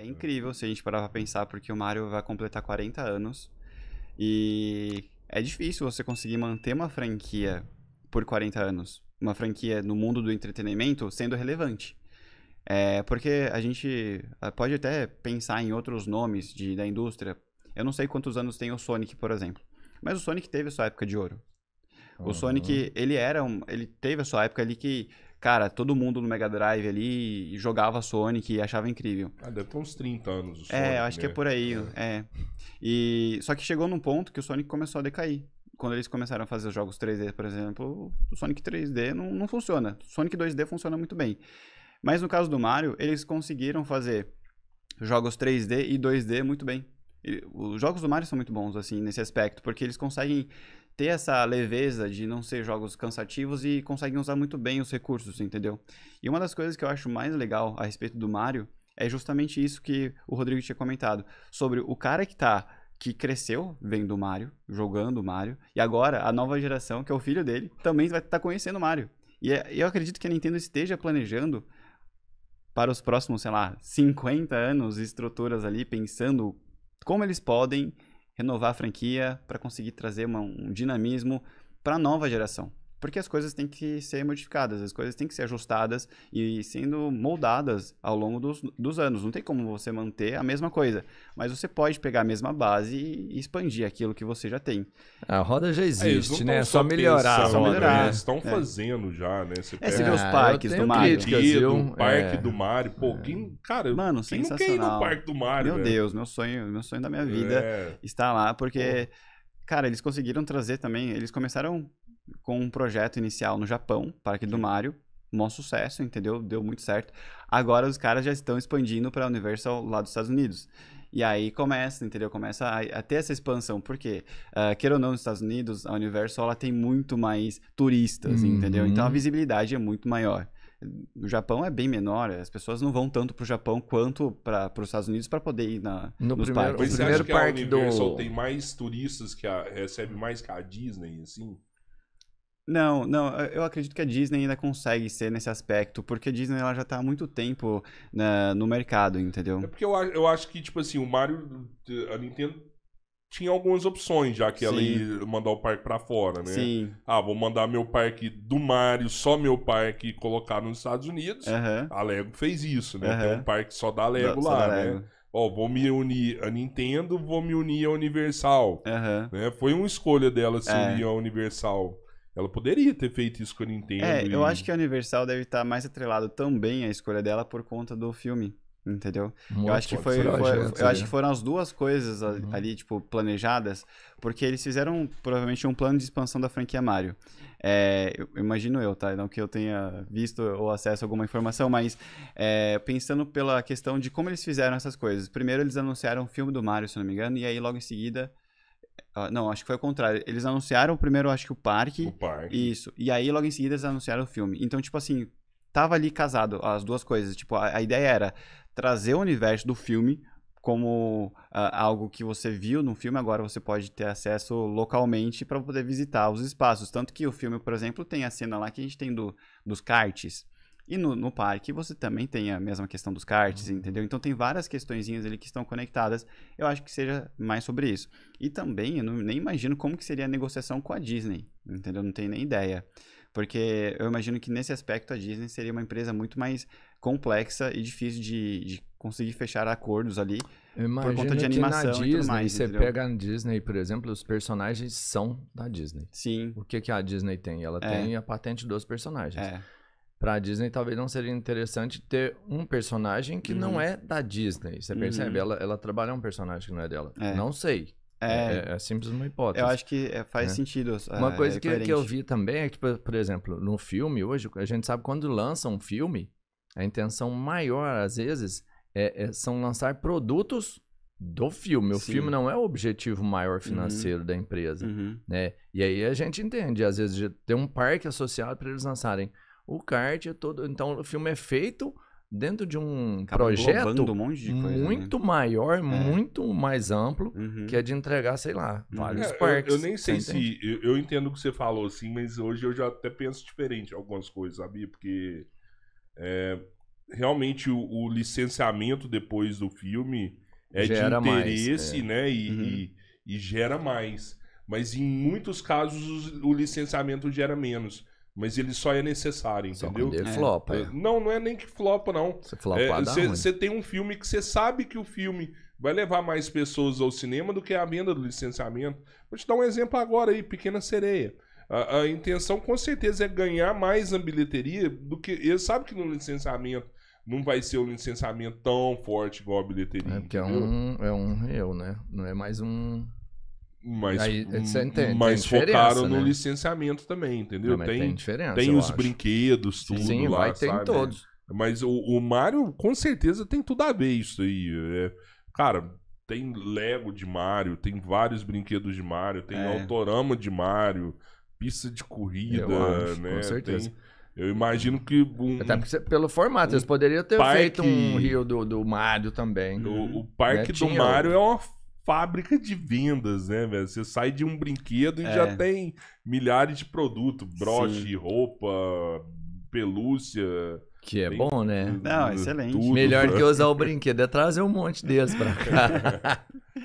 é incrível se a gente parar pra pensar, porque o Mario vai completar 40 anos. E é difícil você conseguir manter uma franquia por 40 anos. Uma franquia no mundo do entretenimento sendo relevante. É, porque a gente ah, pode até pensar em outros nomes de, da indústria. Eu não sei quantos anos tem o Sonic, por exemplo. Mas o Sonic teve a sua época de ouro. O uhum. Sonic, ele era um, ele teve a sua época ali que cara, todo mundo no Mega Drive ali jogava Sonic e achava incrível. Ah, deve ter uns 30 anos o Sonic. É, acho né? que é né? por aí, é. é. E só que chegou num ponto que o Sonic começou a decair. Quando eles começaram a fazer os jogos 3D, por exemplo, o Sonic 3D não, não funciona. O Sonic 2D funciona muito bem. Mas no caso do Mario, eles conseguiram fazer jogos 3D e 2D muito bem. Os jogos do Mario são muito bons, assim, nesse aspecto, porque eles conseguem ter essa leveza de não ser jogos cansativos e conseguem usar muito bem os recursos, entendeu? E uma das coisas que eu acho mais legal a respeito do Mario é justamente isso que o Rodrigo tinha comentado, sobre o cara que tá que cresceu vendo o Mario, jogando o Mario, e agora a nova geração, que é o filho dele, também vai estar tá conhecendo o Mario. E é, eu acredito que a Nintendo esteja planejando para os próximos, sei lá, 50 anos, estruturas ali, pensando como eles podem renovar a franquia, para conseguir trazer uma, um dinamismo para a nova geração porque as coisas têm que ser modificadas, as coisas têm que ser ajustadas e sendo moldadas ao longo dos, dos, anos. Não tem como você manter a mesma coisa, mas você pode pegar a mesma base e expandir aquilo que você já tem. A roda já existe, é, né? É só, melhorar. Só melhorar. Né? Eles estão é. fazendo já, né? Você, é, você vê os ah, parques do Mario. Críticas, Um é. parque do Mario. Pô, é. quem, cara, Mano, quem não quer ir no parque do Mario? Meu Deus, meu sonho, meu sonho da minha vida é. está lá, porque... Cara, eles conseguiram trazer também. Eles começaram com um projeto inicial no Japão, Parque do Mario. Mó sucesso, entendeu? Deu muito certo. Agora os caras já estão expandindo para o Universal lá dos Estados Unidos. E aí começa, entendeu? Começa a, a ter essa expansão, porque, uh, ah, queira ou não, nos Estados Unidos, a Universal ela tem muito mais turistas, uhum. entendeu? Então a visibilidade é muito maior. O Japão é bem menor, as pessoas não vão tanto para o Japão quanto para os Estados Unidos para poder ir na, no nos primeiro, parques. Mas você acha que a Universal do... tem mais turistas que a, recebe mais que a Disney, assim? Não, não, eu acredito que a Disney ainda consegue ser nesse aspecto, porque a Disney ela já tá há muito tempo na, no mercado, é entendeu? É porque eu, eu acho que, tipo assim, o Mario, a Nintendo tinha algumas opções, já que Sim. ela ia mandar o parque para fora, né? Sim. Ah, vou mandar meu parque do Mario, só meu parque, colocar nos Estados Unidos. Uhum. A Lego fez isso, né? Uhum. Tem um parque só da Lego só lá, da né? Lego. né? Ó, vou me unir a Nintendo, vou me unir a Universal. Uhum. Né? Foi uma escolha dela se é. unir a Universal. Ela poderia ter feito isso com a Nintendo. É, e... eu acho que a Universal deve estar tá mais atrelado também à escolha dela por conta do filme, entendeu? Muito hum, eu acho que foi, foi, eu acho que foram as duas coisas uhum. ali tipo planejadas, porque eles fizeram provavelmente um plano de expansão da franquia Mario. É, eu, imagino eu, tá? Não que eu tenha visto ou acesso a alguma informação, mas é, pensando pela questão de como eles fizeram essas coisas. Primeiro eles anunciaram o filme do Mario, se não me engano, e aí logo em seguida ah, não, acho que foi o contrário. Eles anunciaram primeiro, acho que o parque. O parque. Isso. E aí, logo em seguida, eles anunciaram o filme. Então, tipo assim, tava ali casado as duas coisas. Tipo, a, a ideia era trazer o universo do filme como uh, algo que você viu no filme, agora você pode ter acesso localmente para poder visitar os espaços. Tanto que o filme, por exemplo, tem a cena lá que a gente tem do, dos karts. E no, no parque você também tem a mesma questão dos karts, uhum. entendeu? Então tem várias questõezinhas ali que estão conectadas. Eu acho que seja mais sobre isso. E também, eu não, nem imagino como que seria a negociação com a Disney, entendeu? Não tenho nem ideia. Porque eu imagino que nesse aspecto a Disney seria uma empresa muito mais complexa e difícil de, de conseguir fechar acordos ali por conta de animação Disney, e tudo mais. Você entendeu? pega a Disney, por exemplo, os personagens são da Disney. Sim. O que, que a Disney tem? Ela é. tem a patente dos personagens. É. Pra Disney talvez não seria interessante ter um personagem que uhum. não é da Disney. Você percebe? Uhum. Ela, ela trabalha um personagem que não é dela. É. Não sei. É, é, é, é simples uma hipótese. Eu acho que é, faz né? sentido. É, uma coisa é que, que, eu vi também é que, tipo, por exemplo, no filme hoje, a gente sabe quando lança um filme, a intenção maior, às vezes, é, são lançar produtos do filme. O Sim. filme não é o objetivo maior uhum. financeiro uhum. da empresa. Uhum. Né? E aí a gente entende, às vezes, tem um parque associado para eles lançarem o kart é todo. Então o filme é feito dentro de um Acaba projeto um de coisa, né? muito né? maior, é. muito mais amplo, uhum. que é de entregar, sei lá, uhum. vários é, parques. Eu, eu nem sei se. Eu, eu, entendo o que você falou, assim, mas hoje eu já até penso diferente algumas coisas, sabia? Porque é, realmente o, o, licenciamento depois do filme é gera de interesse, mais, é. né? E, uhum. e, e gera mais. Mas em muitos casos o licenciamento gera menos. Mas ele só é necessário, entendeu? Só ele é. flopa. É, é. Não, não é nem que flopa, não. Você é, tem um filme que você sabe que o filme vai levar mais pessoas ao cinema do que a venda do licenciamento. Vou te dar um exemplo agora aí, Pequena Sereia. A, a intenção, com certeza, é ganhar mais na bilheteria do que... Ele sabe que no licenciamento não vai ser um licenciamento tão forte igual a bilheteria. É porque é um, é um real, né? Não é mais um mas, Aí, é, mas focaram né? no licenciamento também, entendeu? Não, tem, tem, diferença, tem os acho. brinquedos, tudo Sim, lá, vai, sabe? tem todos. Mas o, o Mario, com certeza, tem tudo a ver isso aí. É, cara, tem Lego de Mario, tem vários brinquedos de Mario, tem é. autorama de Mario, pista de corrida, acho, né? Com certeza. Tem, eu imagino que. Um, Até porque, pelo formato, um eles poderiam ter parque, feito um Rio do, do Mario também. O, né? o Parque né? do Tinha Mario é uma fábrica de vendas, né, velho? Você sai de um brinquedo e é. já tem milhares de produtos, broche, Sim. roupa, pelúcia. Que é bom, né? Não, excelente. Tudo, Melhor que usar o brinquedo é trazer um monte deles pra cá.